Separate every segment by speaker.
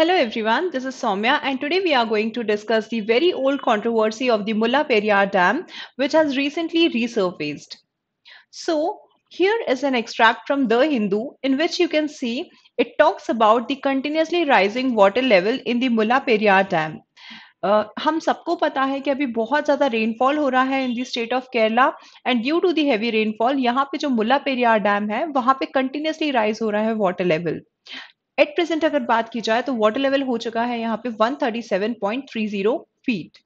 Speaker 1: Hello everyone, this is Soumya and today we are going to discuss the very old controversy of the Mulla Periyar Dam which has recently resurfaced. So here is an extract from The Hindu in which you can see it talks about the continuously rising water level in the Mulla Periyar Dam. Uh, हम सबको पता है कि अभी बहुत ज्यादा rainfall हो रहा है in the state of Kerala and due to the heavy rainfall यहाँ पे जो मुला पेरियार डैम है वहां पे कंटिन्यूसली राइज हो रहा है वाटर लेवल एट प्रेजेंट अगर बात की जाए तो वाटर लेवल हो चुका है यहाँ पे 137.30 feet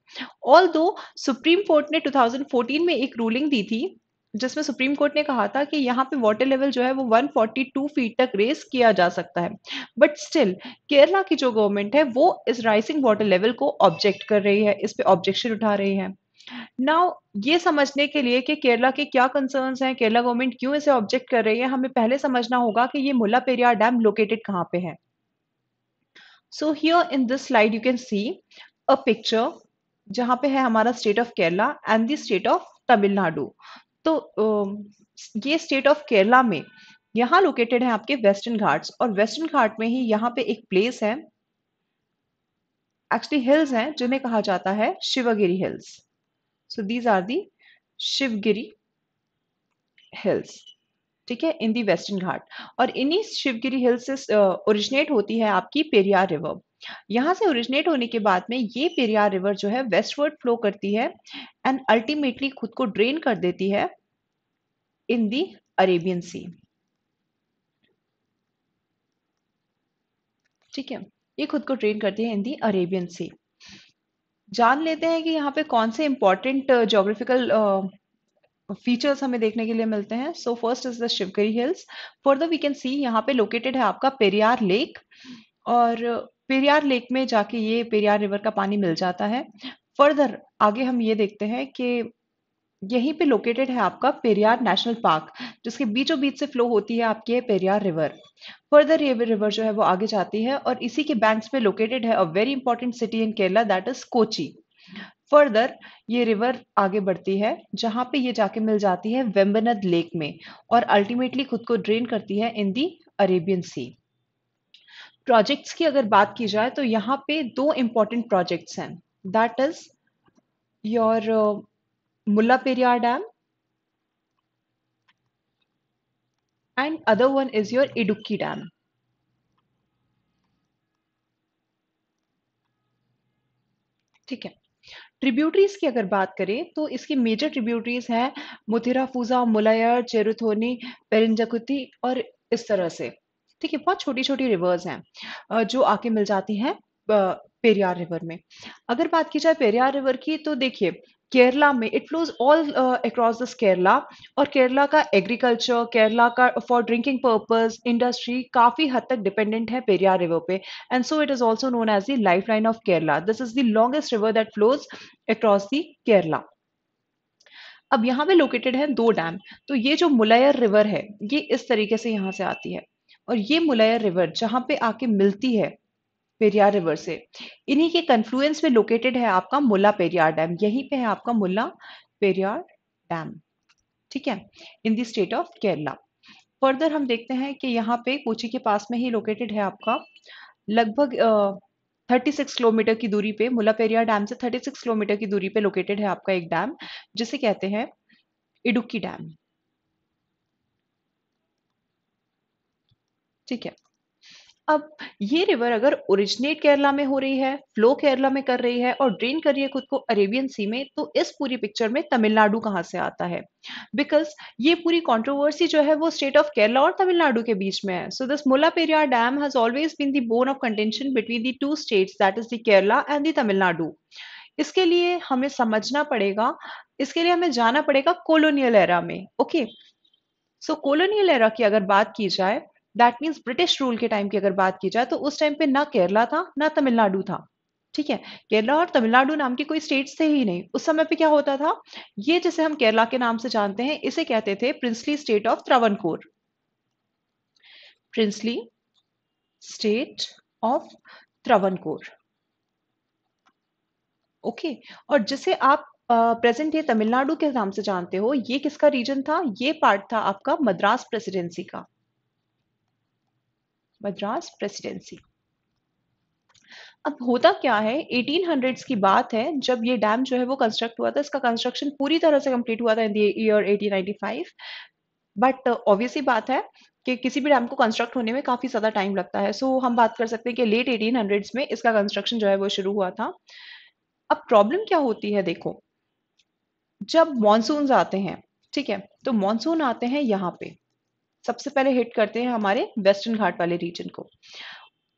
Speaker 1: although supreme court ने 2014 में एक रूलिंग दी थी जिसमें सुप्रीम कोर्ट ने कहा था कि यहाँ पे वाटर लेवल जो है वो 142 फीट तक रेस किया जा सकता है बट स्टिल केरला की जो गवर्नमेंट है वो इस राइसिंग वाटर लेवल को ऑब्जेक्ट कर रही है इस पे ऑब्जेक्शन उठा रही है नाउ ये समझने के लिए कि केरला के क्या कंसर्न्स हैं केरला गवर्नमेंट क्यों इसे ऑब्जेक्ट कर रही है हमें पहले समझना होगा कि ये मुला पेरियार डैम लोकेटेड कहाँ पे है so here in this slide you can see a picture जहाँ पे है हमारा state of Kerala and the state of Tamil Nadu तो ये स्टेट ऑफ केरला में यहाँ लोकेटेड है आपके वेस्टर्न घाट्स और वेस्टर्न घाट में ही यहाँ पे एक प्लेस है एक्चुअली हिल्स हैं जिन्हें कहा जाता है Sivagiri hills so these are the Sivagiri hills ठीक है इन दी वेस्टर्न घाट और इन्हीं शिवगिरी हिल्स से ओरिजिनेट होती है आपकी पेरियार रिवर यहां से ओरिजिनेट होने के बाद में ये पेरियार रिवर जो है वेस्टवर्ड फ्लो करती है एंड अल्टीमेटली खुद को ड्रेन कर देती है इन दी अरेबियन सी ठीक है ये खुद को ट्रेन करती है इन दी अरेबियन सी जान लेते हैं कि यहाँ पे कौन से इंपॉर्टेंट जोग्राफिकल फीचर्स हमें देखने के लिए मिलते हैं so first is the Sivagiri hills further we can see यहाँ पे लोकेटेड है आपका पेरियार लेक और पेरियार uh, लेक में जाके ये पेरियार रिवर का पानी मिल जाता है फर्दर आगे हम ये देखते हैं कि यहीं पे लोकेटेड है आपका पेरियार नेशनल पार्क जिसके बीचों बीच से फ्लो होती है आपकी पेरियार रिवर फर्दर ये रिवर जो है वो आगे जाती है और इसी के बैंक्स पे लोकेटेड है a very important city in Kerala that is Kochi further ये रिवर आगे बढ़ती है जहां पे ये जाके मिल जाती है वेम्बनद लेक में और अल्टीमेटली खुद को ड्रेन करती है in the Arabian C projects की अगर बात की जाए तो यहाँ पे दो इंपॉर्टेंट प्रोजेक्ट्स हैं that is your Mulla Periyar Dam. And other one is your Idukki Dam. ठीक है ट्रिब्यूटरीज की अगर बात करें तो इसकी मेजर ट्रिब्यूटरीज हैं फूजा मुलायर चेरुथोनी पेरिंजकुती और इस तरह से ठीक है बहुत छोटी छोटी रिवर्स हैं जो आके मिल जाती हैं पेरियार रिवर में अगर बात की जाए पेरियार रिवर की तो देखिए केरला में it flows all across this Kerala और केरला का एग्रीकल्चर केरला का फॉर ड्रिंकिंग पर्पज इंडस्ट्री काफ़ी हद तक डिपेंडेंट है पेरियार रिवर पे and so it is also known as the life line of Kerala this is the longest river that flows across the Kerala अब यहाँ पे लोकेटेड है दो डैम तो ये जो मुलायर रिवर है ये इस तरीके से यहाँ से आती है और ये मुलायर रिवर जहाँ पे आके मिलती है पेरियार रिवर से इन्हीं के कन्फ्लुएंस में लोकेटेड है आपका मुला पेरियार डैम यहीं पे है आपका मुला पेरियार डैम ठीक है in the state of Kerala further हम देखते हैं कि यहाँ पे कोची के पास में ही लोकेटेड है आपका लगभग थर्टी सिक्स किलोमीटर की दूरी पे मुला पेरियार डैम से थर्टी सिक्स किलोमीटर की दूरी पे लोकेटेड है आपका एक डैम जिसे कहते हैं इडुक्की डैम ठीक है अब ये रिवर अगर ओरिजिनेट केरला में हो रही है फ्लो केरला में कर रही है और ड्रेन कर रही है खुद को अरेबियन सी में तो इस पूरी पिक्चर में तमिलनाडु कहाँ से आता है बिकॉज ये पूरी कॉन्ट्रोवर्सी जो है वो स्टेट ऑफ केरला और तमिलनाडु के बीच में है so this Mullaperiyar dam has always been the bone of contention between the two states that is the Kerala and the Tamil Nadu इसके लिए हमें समझना पड़ेगा इसके लिए हमें जाना पड़ेगा कोलोनियल एरा में ओके सो कोलोनियल एरा की अगर बात की जाए दैट मीन्स ब्रिटिश रूल के टाइम की अगर बात की जाए तो उस टाइम पे ना केरला था ना तमिलनाडु था ठीक है केरला और तमिलनाडु नाम के कोई स्टेट थे ही नहीं उस समय पे क्या होता था ये जिसे हम केरला के नाम से जानते हैं इसे कहते थे princely state of Travancore princely state of Travancore okay और जिसे आप प्रेजेंट uh, ये तमिलनाडु के नाम से जानते हो ये किसका रीजन था ये पार्ट था आपका मद्रास प्रेसिडेंसी का मद्रास प्रेसिडेंसी अब होता क्या है 1800s की बात है जब ये डैम जो है वो कंस्ट्रक्ट हुआ था इसका कंस्ट्रक्शन पूरी तरह से कंप्लीट हुआ था in the year 1895 but obviously बात है कि किसी भी डैम को कंस्ट्रक्ट होने में काफ़ी ज़्यादा टाइम लगता है सो so, हम बात कर सकते हैं कि लेट 1800s में इसका कंस्ट्रक्शन जो है वो शुरू हुआ था अब प्रॉब्लम क्या होती है देखो जब मानसून आते हैं ठीक है तो मानसून आते हैं यहाँ पे सबसे पहले हिट करते हैं हमारे वेस्टर्न घाट वाले रीजन को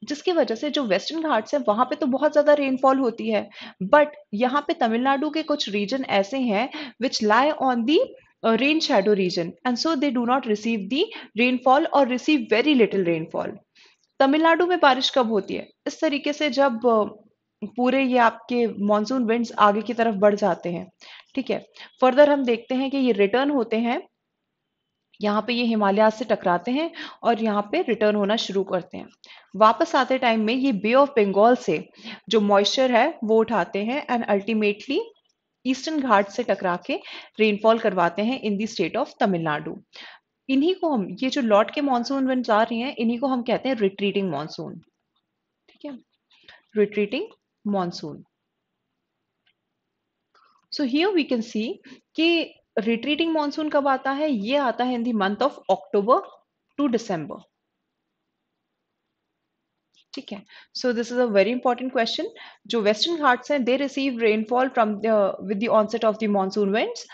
Speaker 1: जिसकी वजह से जो वेस्टर्न घाट्स हैं वहां पे तो बहुत ज्यादा रेनफॉल होती है बट यहाँ पे तमिलनाडु के कुछ रीजन ऐसे हैं which lie on the rain shadow region and so they do not receive the rainfall और receive very little rainfall Tamil Nadu में बारिश कब होती है इस तरीके से जब uh, पूरे ये आपके मानसून विंड्स आगे की तरफ बढ़ जाते हैं ठीक है फर्दर हम देखते हैं कि ये रिटर्न होते हैं यहाँ पे ये हिमालया से टकराते हैं और यहाँ पे रिटर्न होना शुरू करते हैं वापस आते टाइम में ये बे ऑफ बंगाल से जो मॉइस्चर है वो उठाते हैं एंड अल्टीमेटली ईस्टर्न घाट से टकरा के रेनफॉल करवाते हैं in the state of Tamil Nadu इन्हीं को हम ये जो लॉट के मानसून विंड्स आ रही हैं इन्हीं को हम कहते हैं रिट्रीटिंग मानसून ठीक है retreating monsoon so here we can see कि रिट्रीटिंग मानसून कब आता है ये आता है in the month of October to December ठीक है so this is a very important question जो वेस्टर्न घाट्स हैं they receive rainfall from with the onset of the monsoon winds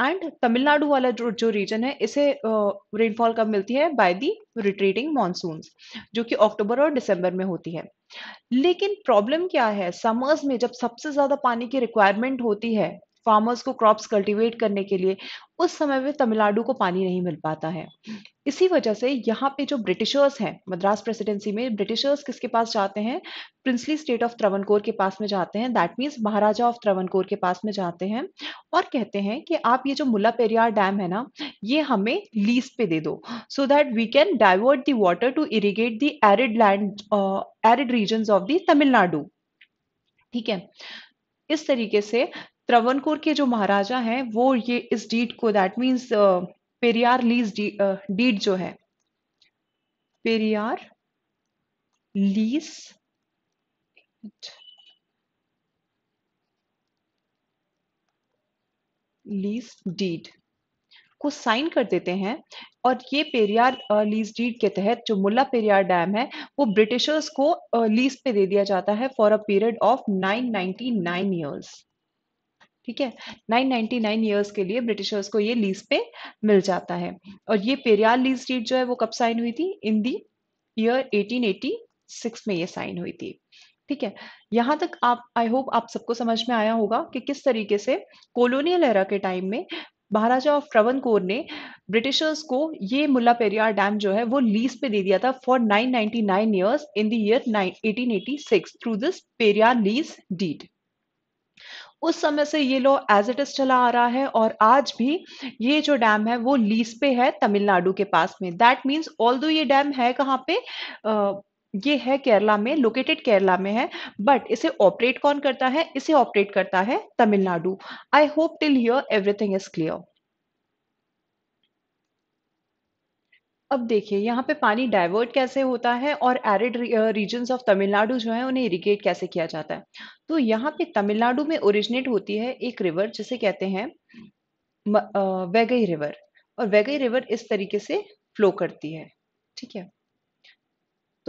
Speaker 1: and Tamil Nadu वाला जो जो रीजन है इसे रेनफॉल कब मिलती है बाय दी रिट्रीटिंग मानसून जो कि अक्टूबर और दिसंबर में होती है लेकिन प्रॉब्लम क्या है समर्स में जब सबसे ज्यादा पानी की रिक्वायरमेंट होती है फार्मर्स को क्रॉप्स कल्टीवेट करने के लिए उस समय में तमिलनाडु को पानी नहीं मिल पाता है इसी वजह से यहाँ पे जो ब्रिटिशर्स हैं मद्रास प्रेसिडेंसी में ब्रिटिशर्स किसके पास जाते हैं प्रिंसली स्टेट ऑफ त्रवनकोर के पास में जाते हैं that means Maharaja of Travancore के पास में जाते हैं और कहते हैं कि आप ये जो मुला पेरियार डैम है ना ये हमें लीज पे दे दो so that we can divert the water to irrigate the arid land arid region of the Tamil Nadu ठीक है इस तरीके से त्रवनकोर के जो महाराजा हैं वो ये इस डीड को that means Periyar lease deed जो है पेरियार लीज लीज डीड को साइन कर देते हैं और ये पेरियार लीज डीड के तहत जो मुल्ला पेरियार डैम है वो ब्रिटिशर्स को लीज uh, पे दे दिया जाता है for a period of 999 years ठीक है 999 इयर्स के लिए ब्रिटिशर्स को ये लीज पे मिल जाता है और ये पेरियाल लीज डीट जो है वो कब साइन हुई थी इन दी ईयर 1886 में ये साइन हुई थी ठीक है यहाँ तक आप आई होप आप सबको समझ में आया होगा कि किस तरीके से कोलोनियल एरा के टाइम में महाराजा ऑफ कोर ने ब्रिटिशर्स को ये मुला पेरियार डैम जो है वो लीज पे दे दिया था for 999 years in the year 1886 through this Periyar lease deed उस समय से ये लॉ एज इट इज चला आ रहा है और आज भी ये जो डैम है वो लीज पे है तमिलनाडु के पास में दैट मीन्स ऑल दो ये डैम है कहाँ पे आ, ये है केरला में लोकेटेड केरला में है बट इसे ऑपरेट कौन करता है इसे ऑपरेट करता है Tamil Nadu I hope till here everything is clear अब देखिए यहाँ पे पानी डाइवर्ट कैसे होता है और एरिड रीजन्स ऑफ तमिलनाडु जो है उन्हें इरिगेट कैसे किया जाता है तो यहाँ पे तमिलनाडु में ओरिजिनेट होती है एक रिवर जिसे कहते हैं वेगई वैगई रिवर और वैगई रिवर इस तरीके से फ्लो करती है ठीक है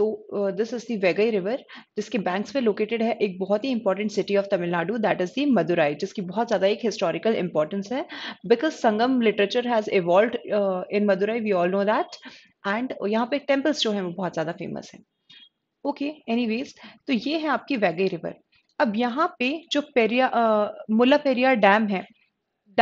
Speaker 1: तो दिस इज वेगई रिवर जिसके बैंक्स में लोकेटेड है एक बहुत ही important city of Tamil Nadu that is the Madurai जिसकी बहुत ज़्यादा एक हिस्टोरिकल इंपॉर्टेंस है because Sangam literature has evolve in Madurai we all know that and यहाँ पे टेम्पल्स जो है वो बहुत ज़्यादा फेमस है ओके वेज तो ये है आपकी वैगई रिवर अब यहाँ पे जो पेरिया मुला पेरिया डैम है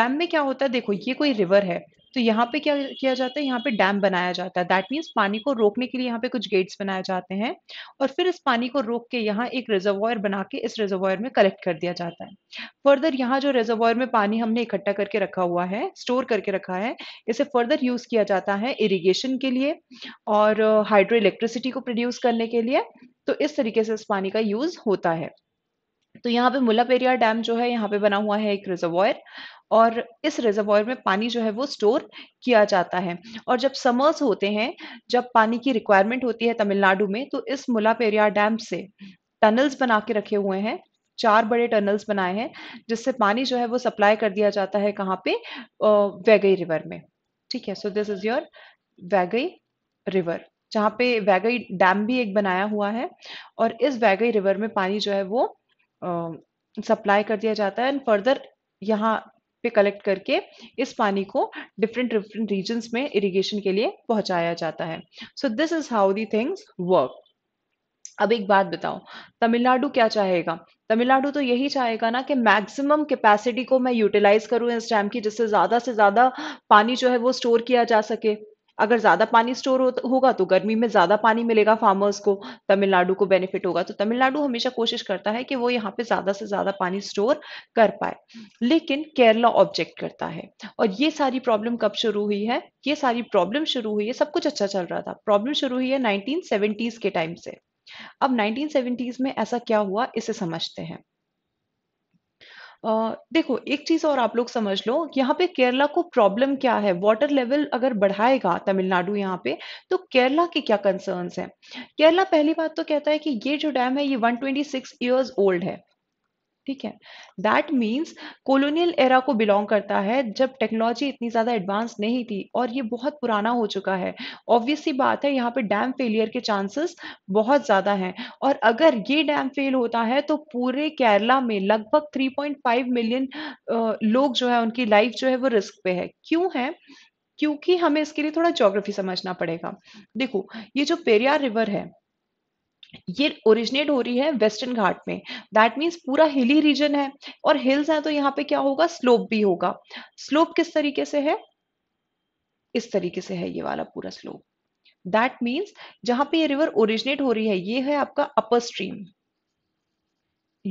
Speaker 1: डैम में क्या होता है देखो ये कोई रिवर है तो यहाँ पे क्या किया जाता है यहाँ पे डैम बनाया जाता है दैट मीन्स पानी को रोकने के लिए यहाँ पे कुछ गेट्स बनाए जाते हैं और फिर इस पानी को रोक के यहाँ एक रिजर्वॉयर बना के इस रिजर्वॉयर में कलेक्ट कर दिया जाता है फर्दर यहाँ जो रिजर्वॉयर में पानी हमने इकट्ठा करके रखा हुआ है स्टोर करके रखा है इसे फर्दर यूज किया जाता है इरीगेशन के लिए और हाइड्रो uh, इलेक्ट्रिसिटी को प्रोड्यूस करने के लिए तो इस तरीके से इस पानी का यूज होता है तो यहाँ पे मुला पेरिया डैम जो है यहाँ पे बना हुआ है एक रिजर्वॉयर और इस रिजर्वॉयर में पानी जो है वो स्टोर किया जाता है और जब समर्स होते हैं जब पानी की रिक्वायरमेंट होती है तमिलनाडु में तो इस मुलापेरिया डैम से टनल्स बना के रखे हुए हैं चार बड़े टनल्स बनाए हैं जिससे पानी जो है वो सप्लाई कर दिया जाता है कहाँ पे वैगई रिवर में ठीक है so this is your Vaigai river जहाँ पे वैगई डैम भी एक बनाया हुआ है और इस वैगई रिवर में पानी जो है वो सप्लाई कर दिया जाता है एंड फर्दर यहाँ पे कलेक्ट करके इस पानी को डिफरेंट डिफरेंट रीजन्स में इरिगेशन के लिए पहुंचाया जाता है so this is how the things work अब एक बात बताओ तमिलनाडु क्या चाहेगा तमिलनाडु तो यही चाहेगा ना कि मैक्सिमम कैपेसिटी को मैं यूटिलाइज करूं इस डैम की जिससे ज़्यादा से ज़्यादा पानी जो है वो स्टोर किया जा सके अगर ज़्यादा पानी स्टोर तो, होगा तो गर्मी में ज़्यादा पानी मिलेगा फार्मर्स को तमिलनाडु को बेनिफिट होगा तो तमिलनाडु हमेशा कोशिश करता है कि वो यहाँ पे ज़्यादा से ज़्यादा पानी स्टोर कर पाए लेकिन केरला ऑब्जेक्ट करता है और ये सारी प्रॉब्लम कब शुरू हुई है ये सारी प्रॉब्लम शुरू हुई है सब कुछ अच्छा चल रहा था प्रॉब्लम शुरू हुई है नाइनटीन के टाइम से अब नाइनटीन में ऐसा क्या हुआ इसे समझते हैं देखो एक चीज और आप लोग समझ लो यहाँ पे केरला को प्रॉब्लम क्या है वाटर लेवल अगर बढ़ाएगा तमिलनाडु यहाँ पे तो केरला के क्या कंसर्न्स हैं केरला पहली बात तो कहता है कि ये जो डैम है ये 126 इयर्स ओल्ड है ठीक है दैट मीन्स कोलोनियल एरा को बिलोंग करता है जब टेक्नोलॉजी इतनी ज़्यादा एडवांस नहीं थी और ये बहुत पुराना हो चुका है ऑब्वियस बात है यहाँ पे डैम फेलियर के चांसेस बहुत ज़्यादा हैं और अगर ये डैम फेल होता है तो पूरे केरला में लगभग 3.5 मिलियन लोग जो है उनकी लाइफ जो है वो रिस्क पे है क्यों है क्योंकि हमें इसके लिए थोड़ा जोग्राफी समझना पड़ेगा देखो ये जो पेरियार रिवर है ये ओरिजिनेट हो रही है वेस्टर्न घाट में दैट मीन्स पूरा हिली रीजन है और हिल्स हैं तो यहाँ पे क्या होगा स्लोप भी होगा स्लोप किस तरीके से है इस तरीके से है ये वाला पूरा स्लोप दैट मीन्स जहां पे ये रिवर ओरिजिनेट हो रही है ये है आपका अपर स्ट्रीम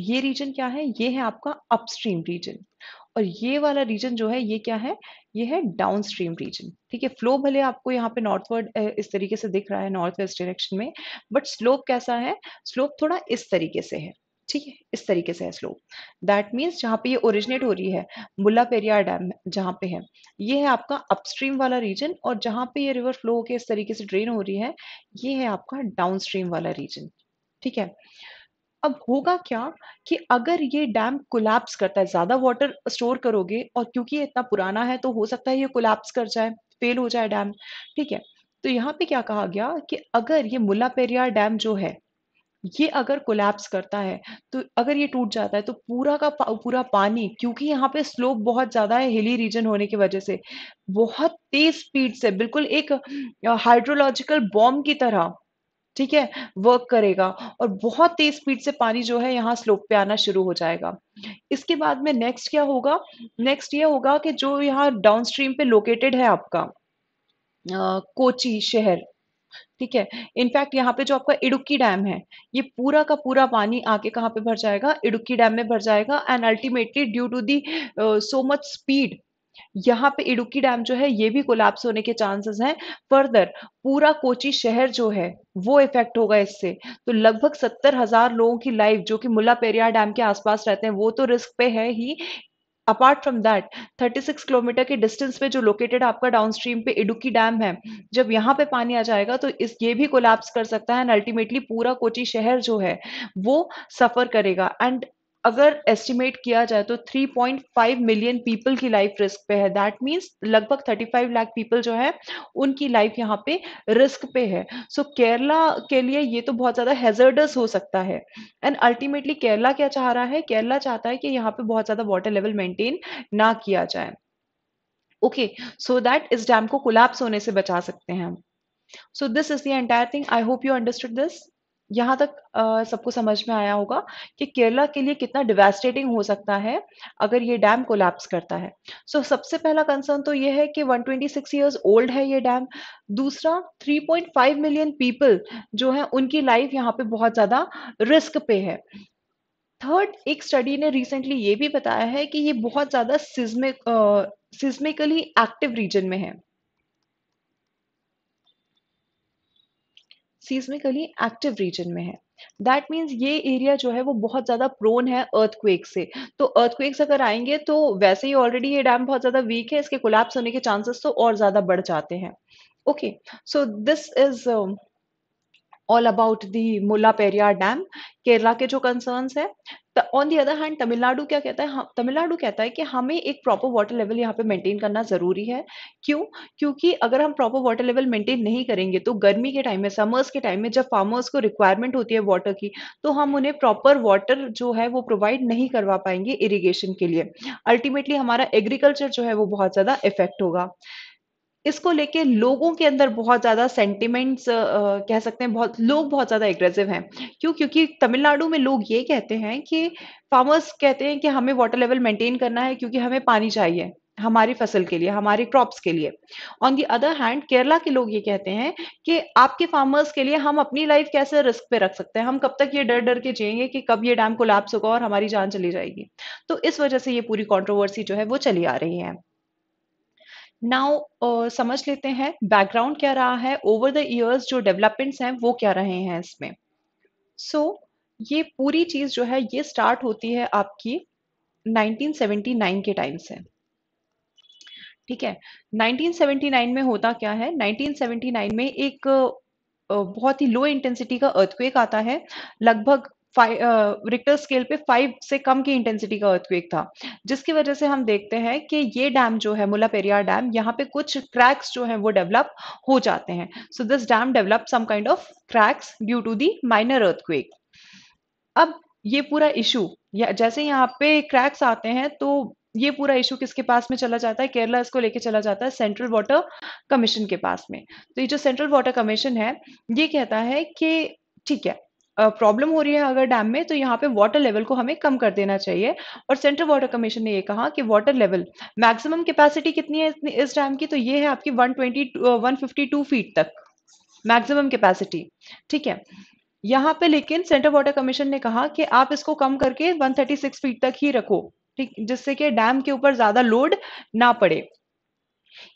Speaker 1: ये रीजन क्या है ये है आपका अपस्ट्रीम रीजन और ये वाला रीजन जो है ये क्या है ये है डाउन स्ट्रीम रीजन ठीक है फ्लो भले आपको यहाँ पे नॉर्थवर्ड इस तरीके से दिख रहा है नॉर्थ वेस्ट डायरेक्शन में बट स्लोप कैसा है स्लोप थोड़ा इस तरीके से है ठीक है इस तरीके से है स्लोप दैट मीन्स जहाँ पे ये ओरिजिनेट हो रही है मुला पेरिया डैम जहाँ पे है ये है आपका अपस्ट्रीम वाला रीजन और जहाँ पे ये रिवर फ्लो होकर इस तरीके से ड्रेन हो रही है ये है आपका डाउन स्ट्रीम वाला रीजन ठीक है अब होगा क्या कि अगर ये डैम कोलैप्स करता है ज्यादा वाटर स्टोर करोगे और क्योंकि ये इतना पुराना है तो हो सकता है ये कोलैप्स कर जाए फेल हो जाए डैम ठीक है तो यहाँ पे क्या कहा गया कि अगर ये मुला पेरियार डैम जो है ये अगर कोलैप्स करता है तो अगर ये टूट जाता है तो पूरा का पा, पूरा पानी क्योंकि यहाँ पे स्लोप बहुत ज्यादा है हिली रीजन होने की वजह से बहुत तेज स्पीड से बिल्कुल एक हाइड्रोलॉजिकल बॉम्ब की तरह ठीक है वर्क करेगा और बहुत तेज स्पीड से पानी जो है यहाँ स्लोप पे आना शुरू हो जाएगा इसके बाद में नेक्स्ट क्या होगा नेक्स्ट ये होगा कि जो यहाँ डाउन स्ट्रीम पे लोकेटेड है आपका आ, कोची शहर ठीक है इनफैक्ट यहाँ पे जो आपका इडुक्की डैम है ये पूरा का पूरा पानी आके कहाँ पे भर जाएगा इडुक्की डैम में भर जाएगा and ultimately due to the so much speed यहाँ पे इडुकी डैम जो है ये भी कोलैप्स होने के चांसेस हैं फर्दर पूरा कोची शहर जो है वो इफेक्ट होगा इससे तो लगभग सत्तर हजार लोगों की लाइफ जो कि मुला पेरिया डैम के आसपास रहते हैं वो तो रिस्क पे है ही अपार्ट फ्रॉम दैट 36 किलोमीटर के डिस्टेंस पे जो लोकेटेड आपका डाउन स्ट्रीम पे इडुकी डैम है जब यहाँ पे पानी आ जाएगा तो इस ये भी कोलैप्स कर सकता है एंड अल्टीमेटली पूरा कोची शहर जो है वो सफर करेगा एंड अगर एस्टिमेट किया जाए तो 3.5 मिलियन पीपल की लाइफ रिस्क पे है दैट मीन्स लगभग 35 लाख पीपल जो है उनकी लाइफ यहाँ पे रिस्क पे है सो so, केरला के लिए ये तो बहुत ज़्यादा हेजर्डस हो सकता है एंड अल्टीमेटली केरला क्या चाह रहा है केरला चाहता है कि यहाँ पे बहुत ज़्यादा वाटर लेवल मेंटेन ना किया जाए ओके सो दैट इस डैम को कोलैप्स होने से बचा सकते हैं हम so this is the entire thing I hope you understood this यहाँ तक सबको समझ में आया होगा कि केरला के लिए कितना डिवेस्टेटिंग हो सकता है अगर ये डैम कोलैप्स करता है सो सबसे पहला कंसर्न तो ये है कि 126 इयर्स ओल्ड है ये डैम दूसरा 3.5 मिलियन पीपल जो है उनकी लाइफ यहाँ पे बहुत ज़्यादा रिस्क पे है थर्ड एक स्टडी ने रिसेंटली ये भी बताया है कि ये बहुत ज़्यादा सिज्मिक सिज्मिकली एक्टिव रीजन में है सीजमिकली एक्टिव रीजन में है दैट मीन्स ये एरिया जो है वो बहुत ज़्यादा प्रोन है अर्थक्वेक से तो अर्थक्वेक्स अगर आएंगे तो वैसे ही ऑलरेडी ये डैम बहुत ज़्यादा वीक है इसके कोलैप्स होने के चांसेस तो और ज़्यादा बढ़ जाते हैं okay so this is all about the Mulla Periyar dam Kerala के जो कंसर्न्स है on the other hand Tamil Nadu क्या कहता है तमिलनाडु हाँ, कहता है कि हमें एक प्रॉपर वाटर लेवल यहाँ पे मेंटेन करना जरूरी है क्यों क्योंकि अगर हम प्रॉपर वाटर लेवल मेंटेन नहीं करेंगे तो गर्मी के टाइम में समर्स के टाइम में जब फार्मर्स को रिक्वायरमेंट होती है वाटर की तो हम उन्हें प्रॉपर वाटर जो है वो प्रोवाइड नहीं करवा पाएंगे इरीगेशन के लिए अल्टीमेटली हमारा एग्रीकल्चर जो है वो बहुत ज़्यादा इफेक्ट होगा इसको लेके लोगों के अंदर बहुत ज्यादा सेंटिमेंट्स कह सकते हैं बहुत लोग बहुत ज्यादा एग्रेसिव हैं क्यों क्योंकि तमिलनाडु में लोग ये कहते हैं कि फार्मर्स कहते हैं कि हमें वाटर लेवल मेंटेन करना है क्योंकि हमें पानी चाहिए हमारी फसल के लिए हमारे क्रॉप्स के लिए on the other hand Kerala के लोग ये कहते हैं कि आपके फार्मर्स के लिए हम अपनी लाइफ कैसे रिस्क पे रख सकते हैं हम कब तक ये डर डर के जिएंगे कि कब ये डैम को होगा और हमारी जान चली जाएगी तो इस वजह से ये पूरी कॉन्ट्रोवर्सी जो है वो चली आ रही है नाउ समझ लेते हैं बैकग्राउंड क्या रहा है ओवर द इयर्स जो डेवलपमेंट्स हैं वो क्या रहे हैं इसमें सो so, ये पूरी चीज़ जो है ये स्टार्ट होती है आपकी 1979 के टाइम से ठीक है 1979 में होता क्या है 1979 में एक बहुत ही लो इंटेंसिटी का अर्थक्वेक आता है लगभग रिक्टर स्केल uh, पे फाइव से कम की इंटेंसिटी का अर्थक्वेक था जिसकी वजह से हम देखते हैं कि ये डैम जो है मुला पेरियार डैम यहाँ पे कुछ क्रैक्स जो है वो डेवलप हो जाते हैं so this dam develop some kind of cracks due to the minor earthquake अब ये पूरा इशू या जैसे यहाँ पे क्रैक्स आते हैं तो ये पूरा इशू किसके पास में चला जाता है केरला इसको लेके चला जाता है सेंट्रल वाटर कमीशन के पास में तो ये जो सेंट्रल वाटर कमीशन है ये कहता है कि ठीक है प्रॉब्लम हो रही है अगर डैम में तो यहाँ पे वाटर लेवल को हमें कम कर देना चाहिए और सेंट्रल वाटर कमीशन ने ये कहा कि वाटर लेवल मैक्सिमम कैपेसिटी कितनी है इस डैम की तो ये है आपकी 120 152 फीट तक मैक्सिमम कैपेसिटी ठीक है यहाँ पे लेकिन सेंट्रल वाटर कमीशन ने कहा कि आप इसको कम करके 136 फीट तक ही रखो ठीक जिससे कि डैम के ऊपर ज्यादा लोड ना पड़े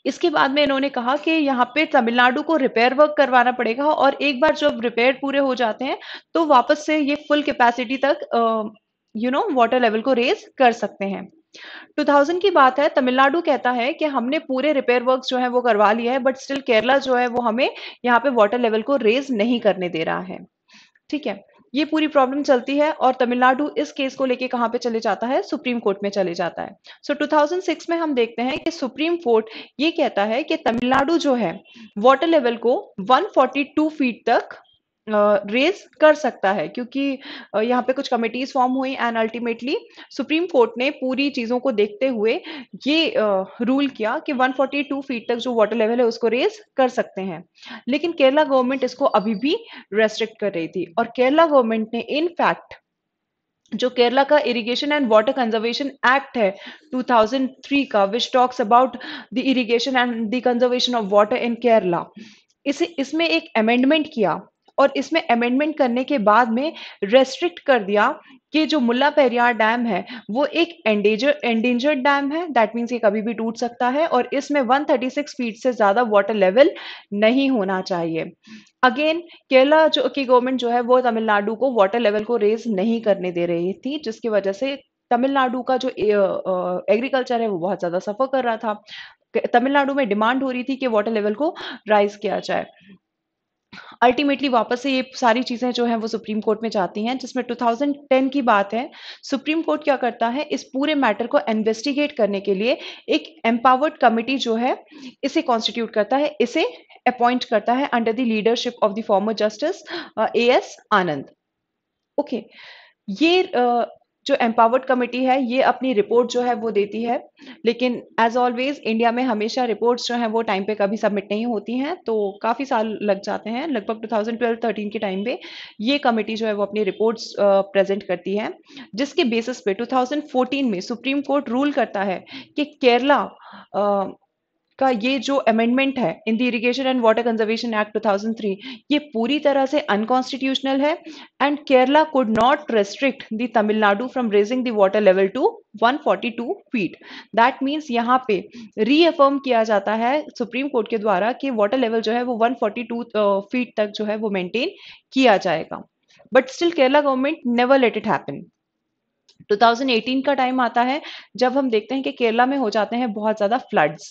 Speaker 1: इसके बाद में इन्होंने कहा कि यहाँ पे तमिलनाडु को रिपेयर वर्क करवाना पड़ेगा और एक बार जब रिपेयर पूरे हो जाते हैं तो वापस से ये फुल कैपेसिटी तक यू नो वाटर लेवल को रेज कर सकते हैं 2000 की बात है तमिलनाडु कहता है कि हमने पूरे रिपेयर वर्क जो है वो करवा लिया है बट स्टिल केरला जो है वो हमें यहाँ पे वाटर लेवल को रेज नहीं करने दे रहा है ठीक है ये पूरी प्रॉब्लम चलती है और तमिलनाडु इस केस को लेके कहाँ पे चले जाता है सुप्रीम कोर्ट में चले जाता है सो so, 2006 में हम देखते हैं कि सुप्रीम कोर्ट ये कहता है कि तमिलनाडु जो है वाटर लेवल को 142 फीट तक रेज कर सकता है क्योंकि यहाँ पे कुछ कमिटीज फॉर्म हुई एंड अल्टीमेटली सुप्रीम कोर्ट ने पूरी चीज़ों को देखते हुए ये रूल किया कि 142 फीट तक जो वाटर लेवल है उसको रेज कर सकते हैं लेकिन केरला गवर्नमेंट इसको अभी भी रेस्ट्रिक्ट कर रही थी और केरला गवर्नमेंट ने इनफैक्ट जो केरला का irrigation and water conservation act है 2003 का which talks about the irrigation and the conservation of water in Kerala इसे इसमें एक अमेंडमेंट किया और इसमें अमेंडमेंट करने के बाद में रेस्ट्रिक्ट कर दिया कि जो मुल्ला पेरियार डैम है वो एक एंडेजर एंडेंजर्ड डैम है दैट मीन्स ये कभी भी टूट सकता है और इसमें 136 फीट से ज़्यादा वाटर लेवल नहीं होना चाहिए अगेन केरला जो की गवर्नमेंट जो है वो तमिलनाडु को वाटर लेवल को रेज नहीं करने दे रही थी जिसकी वजह से तमिलनाडु का जो एग्रीकल्चर है वो बहुत ज़्यादा सफ़र कर रहा था तमिलनाडु में डिमांड हो रही थी कि वाटर लेवल को राइज किया जाए अल्टीमेटली वापस से ये सारी चीज़ें जो हैं वो सुप्रीम कोर्ट में जाती हैं जिसमें 2010 की बात है सुप्रीम कोर्ट क्या करता है इस पूरे मैटर को इन्वेस्टिगेट करने के लिए एक एम्पावर्ड कमिटी जो है इसे कॉन्स्टिट्यूट करता है इसे अपॉइंट करता है under the leadership of the former justice A S Anand okay ये uh, जो एम्पावर्ड कमेटी है ये अपनी रिपोर्ट जो है वो देती है लेकिन एज ऑलवेज इंडिया में हमेशा रिपोर्ट्स जो हैं वो टाइम पे कभी सबमिट नहीं होती हैं तो काफ़ी साल लग जाते हैं लगभग 2012-13 के टाइम पे ये कमेटी जो है वो अपनी रिपोर्ट्स प्रेजेंट करती है जिसके बेसिस पे 2014 में सुप्रीम कोर्ट रूल करता है कि केरला का ये जो अमेंडमेंट है in the irrigation and water conservation act 2003 ये पूरी तरह से अनकॉन्स्टिट्यूशनल है and Kerala could not restrict the Tamil Nadu from raising the water level to 142 feet that means यहाँ पे रीअफर्म किया जाता है सुप्रीम कोर्ट के द्वारा कि वाटर लेवल जो है वो 142 फीट uh, तक जो है वो मेंटेन किया जाएगा but still Kerala government never let it happen 2018 का टाइम आता है जब हम देखते हैं कि केरला में हो जाते हैं बहुत ज्यादा फ्लड्स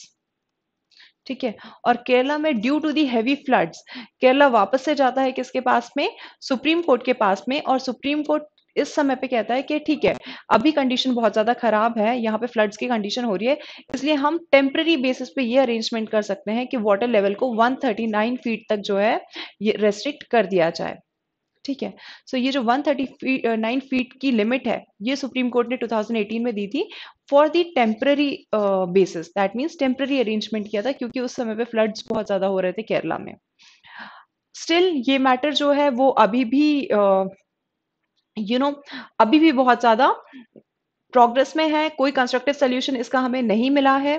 Speaker 1: ठीक है और केरला में due to the heavy floods Kerala वापस से जाता है किसके पास में सुप्रीम कोर्ट के पास में और सुप्रीम कोर्ट इस समय पे कहता है कि ठीक है अभी कंडीशन बहुत ज्यादा खराब है यहाँ पे फ्लड्स की कंडीशन हो रही है इसलिए हम टेम्पररी बेसिस पे ये अरेंजमेंट कर सकते हैं कि वाटर लेवल को 139 फीट तक जो है ये रेस्ट्रिक्ट कर दिया जाए ठीक है सो so, ये जो 139 फीट की लिमिट है ये सुप्रीम कोर्ट ने 2018 में दी थी for the temporary basis that means temporary arrangement किया था क्योंकि उस समय पे फ्लड्स बहुत ज़्यादा हो रहे थे केरला में स्टिल ये मैटर जो है वो अभी भी you uh, know you know, अभी भी बहुत ज़्यादा प्रोग्रेस में है कोई कंस्ट्रक्टिव सोल्यूशन इसका हमें नहीं मिला है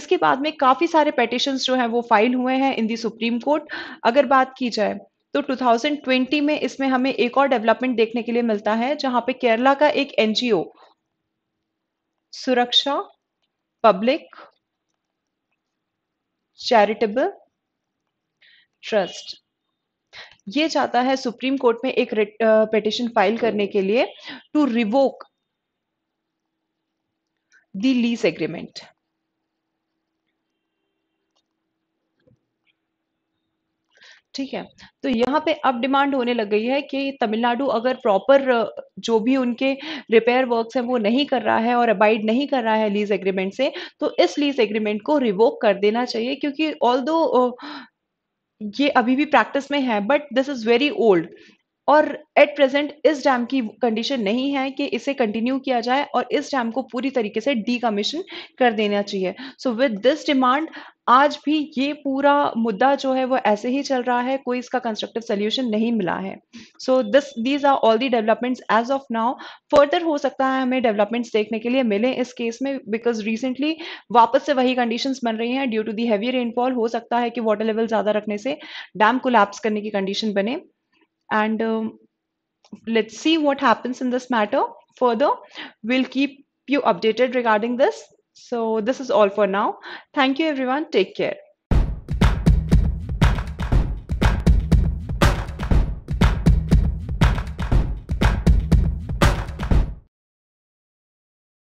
Speaker 1: इसके बाद में काफ़ी सारे पेटिशन जो है वो फाइल हुए हैं इन दी सुप्रीम कोर्ट अगर बात की जाए तो 2020 में इसमें हमें एक और डेवलपमेंट देखने के लिए मिलता है जहां पे केरला का एक एनजीओ सुरक्षा पब्लिक चैरिटेबल ट्रस्ट ये जाता है सुप्रीम कोर्ट में एक पिटिशन फाइल करने के लिए to revoke the lease agreement ठीक है, तो यहाँ पे अब डिमांड होने लग गई है कि तमिलनाडु अगर प्रॉपर जो भी उनके रिपेयर वर्क्स हैं वो नहीं कर रहा है और अबाइड नहीं कर रहा है लीज एग्रीमेंट से तो इस लीज एग्रीमेंट को रिवोक कर देना चाहिए क्योंकि ऑल दो ये अभी भी प्रैक्टिस में है but this is very old और एट प्रेजेंट इस डैम की कंडीशन नहीं है कि इसे कंटिन्यू किया जाए और इस डैम को पूरी तरीके से डी कर देना चाहिए सो विद दिस डिमांड आज भी ये पूरा मुद्दा जो है वो ऐसे ही चल रहा है कोई इसका कंस्ट्रक्टिव सोल्यूशन नहीं मिला है so this these are all the developments as of now further हो सकता है हमें डेवलपमेंट्स देखने के लिए मिले इस केस में बिकॉज रिसेंटली वापस से वही कंडीशन बन रही हैं due to the heavy rainfall हो सकता है कि वाटर लेवल ज़्यादा रखने से डैम लैप्स करने की कंडीशन बने and let's see what happens in this matter further will keep you updated regarding this So, this is all for now. Thank you, everyone. Take care.